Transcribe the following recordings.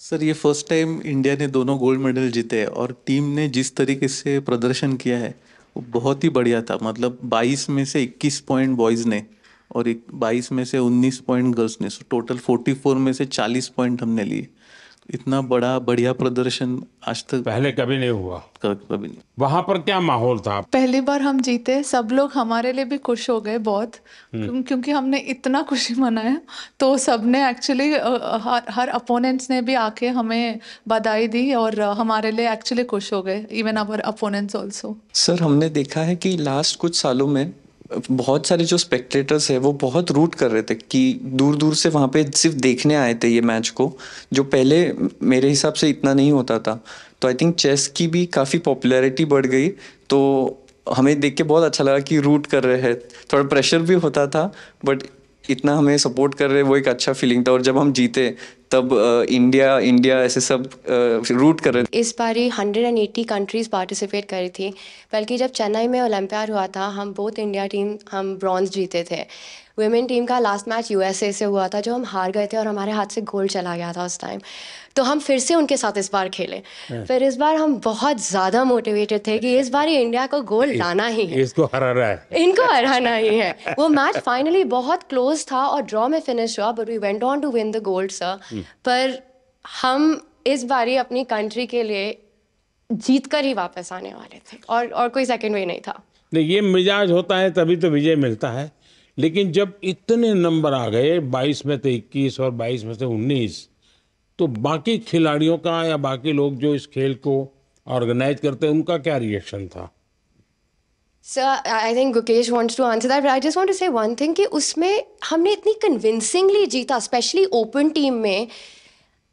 Sir ये first time India ने दोनों गोल्ड मेडल जीते हैं और टीम ने जिस तरीके से प्रदर्शन किया है वो बहुत ही बढ़िया था मतलब 22 में से 21 पॉइंट बॉयज़ ने और 22 में से 19 पॉइंट गर्ल्स ने सो टोटल 44 में से 40 पॉइंट हमने लिए इतना बड़ा बढ़िया प्रदर्शन आज तक पहले कभी नहीं हुआ कभी नहीं वहाँ पर क्या माहौल था पहली बार हम जीते सब लोग हमारे लिए भी खुश हो गए बहुत हम्म। क्योंकि हमने इतना खुशी मनाया तो सबने एक्चुअली हर हर अपोनेंट्स ने भी आके हमें बधाई दी और हमारे लिए एक्चुअली खुश हो गए even our opponents also sir हमने देखा है कि लास्ट कुछ सालों में बहुत सारे जो स्पेक्टेटर्स है वो बहुत रूट कर रहे थे कि दूर दूर से वहाँ पे सिर्फ देखने आए थे ये मैच को जो पहले मेरे हिसाब से इतना नहीं होता था तो आई थिंक चेस की भी काफ़ी पॉपुलैरिटी बढ़ गई तो हमें देख के बहुत अच्छा लगा कि रूट कर रहे हैं थोड़ा प्रेशर भी होता था बट इतना हमें सपोर्ट कर रहे वो एक अच्छा फीलिंग था और जब हम जीते तब इंडिया इंडिया ऐसे सब रूट कर रहे थे इस एंड एट्टी कंट्रीज़ पार्टिसिपेट करी थी बल्कि जब चेन्नई में ओलंपियाड हुआ था हम बोथ इंडिया टीम हम ब्रॉन्ज जीते थे वेमेन टीम का लास्ट मैच यूएसए से हुआ था जो हम हार गए थे और हमारे हाथ से गोल्ड चला गया था उस टाइम तो हम फिर से उनके साथ इस बार खेले हाँ। फिर इस बार हम बहुत ज़्यादा मोटिवेटेड थे कि इस बार इंडिया को गोल्ड लाना ही है इसको रहा है इनको हराना ही है वो मैच फाइनली बहुत क्लोज था और ड्रॉ में फिनिश हुआ but we went on to win the gold sir पर हम इस बारी अपनी कंट्री के लिए जीत कर ही वापस आने वाले थे और और कोई सेकंड वे नहीं था नहीं ये मिजाज होता है तभी तो विजय मिलता है लेकिन जब इतने नंबर आ गए 22 में तो से 21 और 22 में तो से 19 तो बाकी खिलाड़ियों का या बाकी लोग जो इस खेल को ऑर्गेनाइज करते हैं उनका क्या रिएक्शन था sir I think Gukesh wants to answer that I just want to say one thing कि उसमें हमने इतनी कन्विंसिंगली जीता स्पेशली ओपन टीम में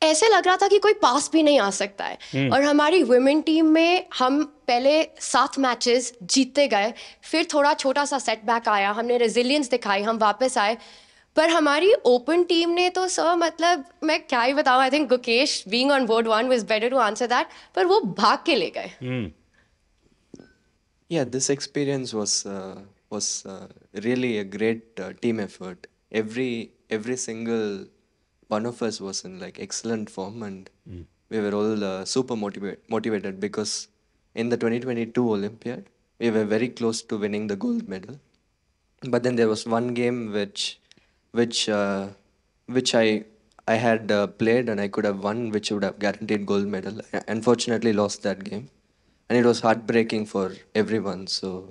ऐसे लग रहा था कि कोई पास भी नहीं आ सकता है hmm. और हमारी वुमेन टीम में हम पहले सात मैचेस जीतते गए फिर थोड़ा छोटा सा सेटबैक आया हमने रेजिलियंस दिखाई हम वापस आए पर हमारी ओपन टीम ने तो सर मतलब मैं क्या ही बताऊँ I think Gukesh being on board one better better to answer that पर वो भाग के ले गए hmm. Yeah, this experience was uh, was uh, really a great uh, team effort. Every every single one of us was in like excellent form, and mm. we were all uh, super motivated motivated because in the 2022 Olympiad we were very close to winning the gold medal, but then there was one game which which uh, which I I had uh, played and I could have won, which would have guaranteed gold medal. I uh, unfortunately, lost that game and it was heartbreaking for everyone. So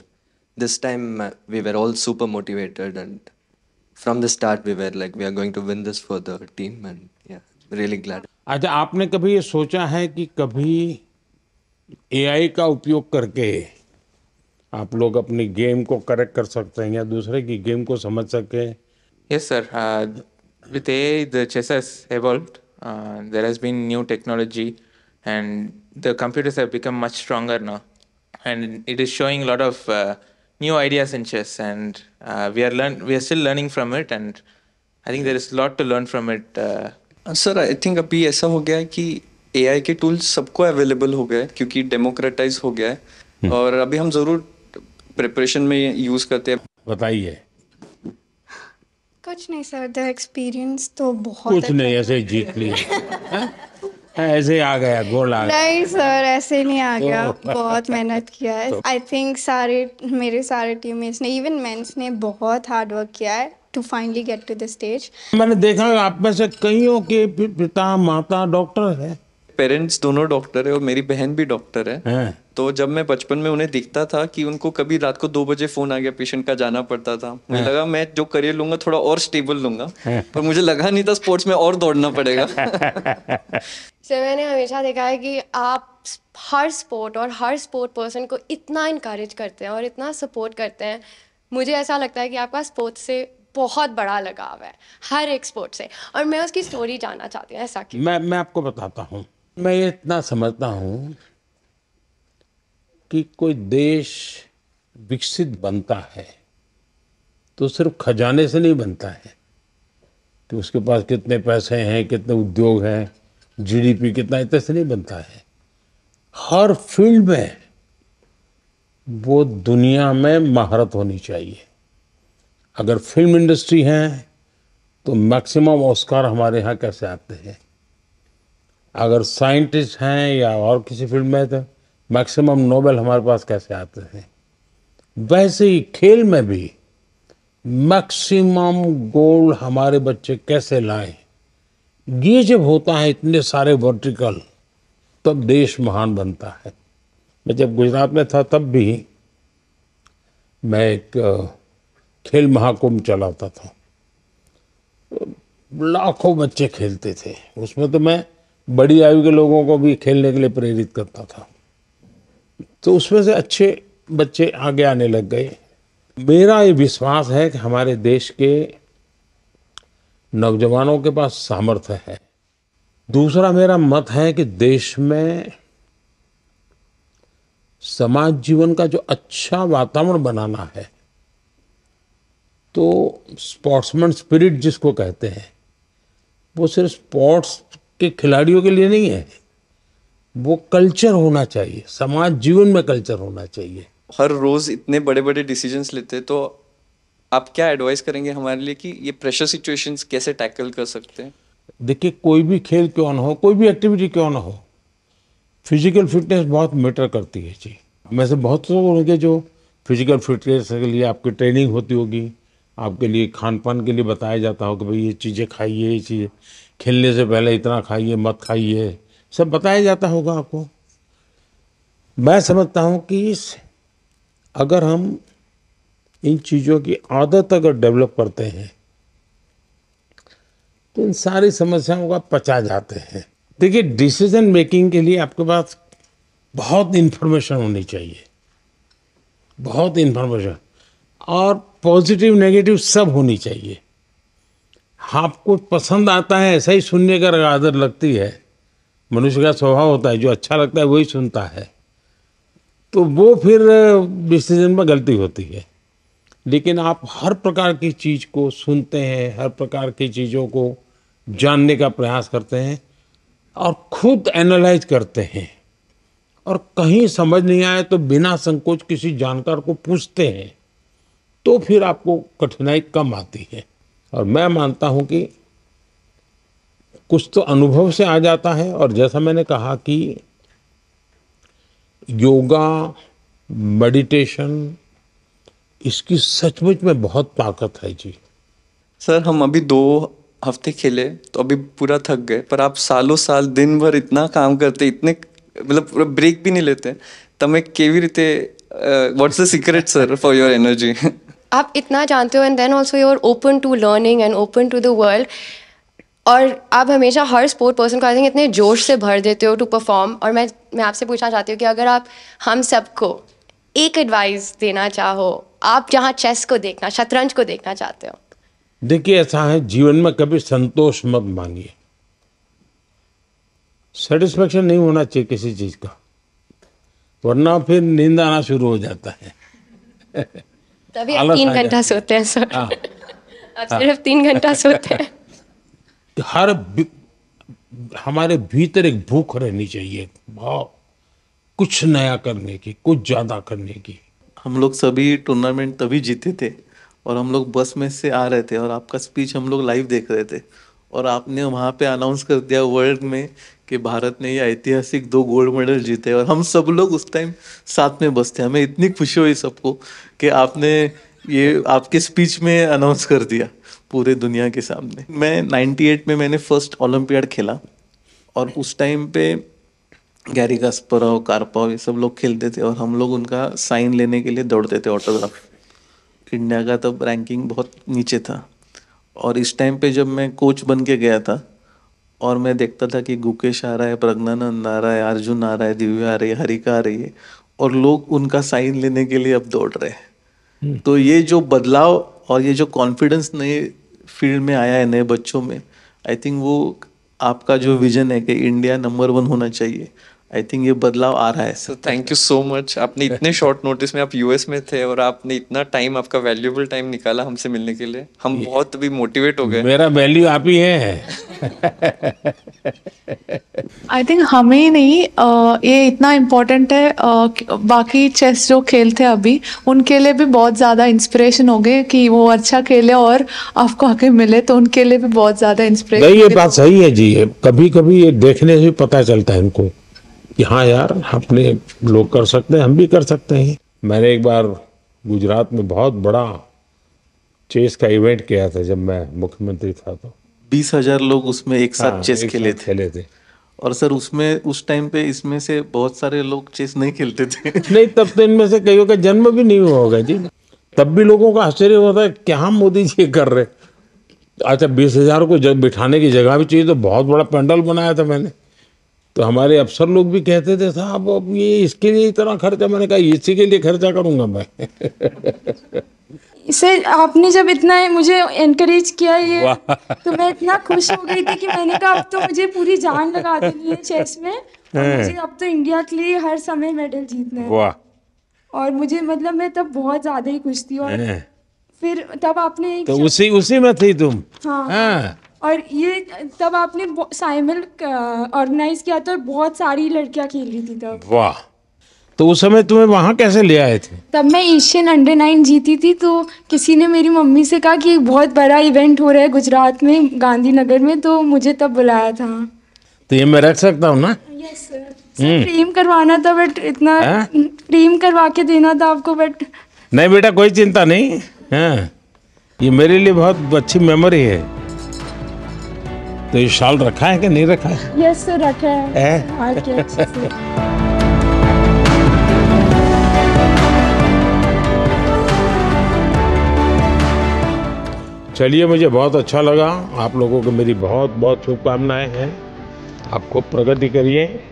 this time uh, we were all super motivated, and from the start we were like, we are going to win this for the team, and yeah, really glad. अच्छा आपने कभी ये सोचा है कि कभी AI का उपयोग करके आप लोग अपनी गेम को करेक्ट कर सकते हैं या दूसरे की गेम को समझ सके yes sir with a the chess has evolved there has been new technology and the computers have become much stronger now, and it is showing a lot of uh, new ideas in chess. And uh, we are learn we are still learning from it, and I think there is a lot to learn from it. uh, I think अभी ऐसा हो गया है कि ai ke tools sabko available ho gaye kyunki democratize ho gaya hai aur abhi hum zarur preparation mein use karte hain bataiye कुछ नहीं sir the experience तो बहुत कुछ नहीं ऐसे जीत लिया हाँ, ऐसे आ गया गोल आ गया नहीं सर ऐसे नहीं आ गया तो- बहुत मेहनत किया है आई तो- थिंक सारे मेरे सारे टीममेट्स ने इवन मेंस ने बहुत हार्ड वर्क किया है to finally get to the stage मैंने देखा आप में से कईयों के पिता माता डॉक्टर है पेरेंट्स दोनों डॉक्टर है और मेरी बहन भी डॉक्टर है हाँ। तो जब मैं बचपन में उन्हें दिखता था कि उनको कभी रात को दो बजे फोन आ गया पेशेंट का जाना पड़ता था मुझे हाँ। लगा मैं जो करियर लूंगा थोड़ा और स्टेबल लूंगा हाँ। पर मुझे लगा नहीं था स्पोर्ट्स में और दौड़ना पड़ेगा सर मैंने हमेशा देखा है कि आप हर स्पोर्ट और हर स्पोर्ट पर्सन को इतना इनकरेज करते हैं और इतना सपोर्ट करते हैं मुझे ऐसा लगता है कि आपका स्पोर्ट्स से बहुत बड़ा लगाव है हर एक स्पोर्ट से और मैं उसकी स्टोरी जानना चाहती हूँ ऐसा कि मैं मैं आपको बताता हूँ मैं ये इतना समझता हूँ कि कोई देश विकसित बनता है तो सिर्फ खजाने से नहीं बनता है कि उसके पास कितने पैसे हैं कितने उद्योग हैं जीडीपी कितना इतने से नहीं बनता है हर फील्ड में वो दुनिया में महारत होनी चाहिए अगर फिल्म इंडस्ट्री है तो मैक्सिमम ऑस्कार हमारे यहाँ कैसे आते हैं अगर साइंटिस्ट हैं या और किसी फील्ड में तो मैक्सिमम नोबेल हमारे पास कैसे आते हैं वैसे ही खेल में भी मैक्सिमम गोल हमारे बच्चे कैसे लाएं ये जब होता है इतने सारे वर्टिकल तब देश महान बनता है मैं जब गुजरात में था तब भी मैं एक खेल महाकुंभ चलाता था लाखों बच्चे खेलते थे उसमें तो मैं बड़ी आयु के लोगों को भी खेलने के लिए प्रेरित करता था तो उसमें से अच्छे बच्चे आगे आने लग गए मेरा ये विश्वास है कि हमारे देश के नौजवानों के पास सामर्थ्य है दूसरा मेरा मत है कि देश में समाज जीवन का जो अच्छा वातावरण बनाना है तो स्पोर्ट्समैन स्पिरिट जिसको कहते हैं वो सिर्फ स्पोर्ट्स के खिलाड़ियों के लिए नहीं है वो कल्चर होना चाहिए समाज जीवन में कल्चर होना चाहिए हर रोज इतने बड़े बड़े डिसीजंस लेते तो आप क्या एडवाइस करेंगे हमारे लिए कि ये प्रेशर सिचुएशंस कैसे टैकल कर सकते हैं देखिए कोई भी खेल क्यों ना हो कोई भी एक्टिविटी क्यों ना हो फिजिकल फिटनेस बहुत मैटर करती है जी मैं से बहुत लोग होंगे जो फिजिकल फिटनेस के लिए आपकी ट्रेनिंग होती होगी आपके लिए खान पान के लिए बताया जाता हो कि भाई ये चीज़ें खाइए ये चीज़ें खेलने से पहले इतना खाइए मत खाइए सब बताया जाता होगा आपको मैं समझता हूँ कि अगर हम इन चीज़ों की आदत अगर डेवलप करते हैं तो इन सारी समस्याओं का पचा जाते हैं देखिए डिसीजन मेकिंग के लिए आपके पास बहुत इन्फॉर्मेशन होनी चाहिए बहुत इन्फॉर्मेशन और पॉजिटिव नेगेटिव सब होनी चाहिए आपको पसंद आता है ऐसा ही सुनने का आदर लगती है मनुष्य का स्वभाव होता है जो अच्छा लगता है वही सुनता है तो वो फिर डिसीजन में गलती होती है लेकिन आप हर प्रकार की चीज़ को सुनते हैं हर प्रकार की चीज़ों को जानने का प्रयास करते हैं और खुद एनालाइज करते हैं और कहीं समझ नहीं आए तो बिना संकोच किसी जानकार को पूछते हैं तो फिर आपको कठिनाई कम आती है और मैं मानता हूँ कि कुछ तो अनुभव से आ जाता है और जैसा मैंने कहा कि योगा मेडिटेशन इसकी सचमुच में बहुत ताकत है जी सर हम अभी दो हफ्ते खेले तो अभी पूरा थक गए पर आप सालों साल दिन भर इतना काम करते इतने मतलब पूरा ब्रेक भी नहीं लेते તમે केवी रीते what's the secret sir for your energy आप इतना जानते हो and then also you are open to learning and open to the world और आप हमेशा हर स्पोर्ट पर्सन को आई थिंक इतने जोश से भर देते हो टू परफॉर्म और मैं मैं आपसे पूछना चाहती हूँ कि अगर आप हम सबको एक एडवाइस देना चाहो आप जहाँ चेस को देखना शतरंज को देखना चाहते हो देखिए ऐसा है जीवन में कभी संतोष मत मांगिए सेटिस्फेक्शन नहीं होना चाहिए किसी चीज़ का वरना फिर नींद आना शुरू हो जाता है तभी आप तीन घंटा सोते हैं सर हाँ। आप सिर्फ तीन घंटा हाँ। सोते हैं हर हमारे भीतर एक भूख रहनी चाहिए भाव कुछ नया करने की कुछ ज़्यादा करने की हम लोग सभी टूर्नामेंट तभी जीते थे और हम लोग बस में से आ रहे थे और आपका स्पीच हम लोग लाइव देख रहे थे और आपने वहाँ पे अनाउंस कर दिया वर्ल्ड में कि भारत ने ये ऐतिहासिक दो गोल्ड मेडल जीते और हम सब लोग उस टाइम साथ में बसते हमें इतनी खुशी हुई सबको कि आपने ये आपके स्पीच में अनाउंस कर दिया पूरे दुनिया के सामने मैं 98 में मैंने फर्स्ट ओलंपियाड खेला और उस टाइम पे गैरी कास्परव कारपाव ये सब लोग खेलते थे और हम लोग उनका साइन लेने के लिए दौड़ते थे ऑटोग्राफ इंडिया का तब रैंकिंग बहुत नीचे था और इस टाइम पे जब मैं कोच बन के गया था और मैं देखता था कि गुकेश आ रहा है प्रज्ञानंद आ रहा है अर्जुन आ रहा है दिव्या आ रही है हरिका आ रही है और लोग उनका साइन लेने के लिए अब दौड़ रहे हैं हम्म। तो ये जो बदलाव और ये जो कॉन्फिडेंस नए फील्ड में आया है नए बच्चों में आई थिंक वो आपका जो विजन है कि इंडिया नंबर वन होना चाहिए आई थिंक ये बदलाव आ रहा है sir thank you so much आपने इतने शॉर्ट नोटिस में आप यूएस में थे और आपने इतना टाइम आपका वैल्यूबल टाइम निकाला हमसे मिलने के लिए हम बहुत भी मोटिवेट हो गए मेरा वैल्यू आप ही है आई थिंक हमें नहीं आ, ये इतना इम्पोर्टेंट है आ, बाकी चेस जो खेलते हैं अभी उनके लिए भी बहुत ज़्यादा इंस्पिरेशन हो गए कि वो अच्छा खेले और आपको आके मिले तो उनके लिए भी बहुत ज़्यादा इंस्पिरेशन ये बात सही है जी कभी कभी ये देखने से पता चलता है इनको कि हाँ यार अपने लोग कर सकते हैं हम भी कर सकते हैं मैंने एक बार गुजरात में बहुत बड़ा चेस का इवेंट किया था जब मैं मुख्यमंत्री था तो बीस हजार लोग उसमें एक साथ हाँ, चेस खेले थे खेले थे और सर उसमें उस टाइम पे इसमें से बहुत सारे लोग चेस नहीं खेलते थे नहीं तब तो इनमें से कईयों का जन्म भी नहीं हुआ होगा जी तब भी लोगों का आश्चर्य होता है क्या मोदी जी कर रहे अच्छा बीस हजार को जब बिठाने की जगह भी चाहिए तो बहुत बड़ा पंडल बनाया था मैंने तो हमारे अफसर लोग भी कहते थे साहब अब ये इसके लिए इतना खर्चा मैंने कहा इसी के लिए खर्चा करूँगा मैं सर आपने जब इतना है मुझे एनकरेज किया ये तो मैं इतना खुश हो गई थी कि मैंने कहा अब तो मुझे पूरी जान लगा देनी है चेस में मुझे अब तो इंडिया के लिए हर समय मेडल जीतना है वाह और मुझे मतलब मैं तब बहुत ज्यादा ही खुश थी और फिर तब आपने तो उसी उसी में थी तुम हाँ, हाँ। और ये तब आपने साइमल ऑर्गेनाइज किया था तो और बहुत सारी लड़कियां खेल रही थी तब वाह तो उस समय तुम्हें वहाँ कैसे ले आए थे तब मैं एशियन अंडर नाइन जीती थी तो किसी ने मेरी मम्मी से कहा कि बहुत बड़ा इवेंट हो रहा है गुजरात में गांधीनगर में तो मुझे तब बुलाया था तो ये मैं रख सकता हूँ ना यस हम्म। सर प्रेम करवाना था बट इतना प्रेम करवा के देना था आपको बट नहीं बेटा कोई चिंता नहीं हाँ ये मेरे लिए बहुत अच्छी मेमोरी है तो ये शाल रखा है कि नहीं रखा है यस सर रखा है, चलिए मुझे बहुत अच्छा लगा आप लोगों को मेरी बहुत बहुत शुभकामनाएं हैं आप खूब प्रगति करिए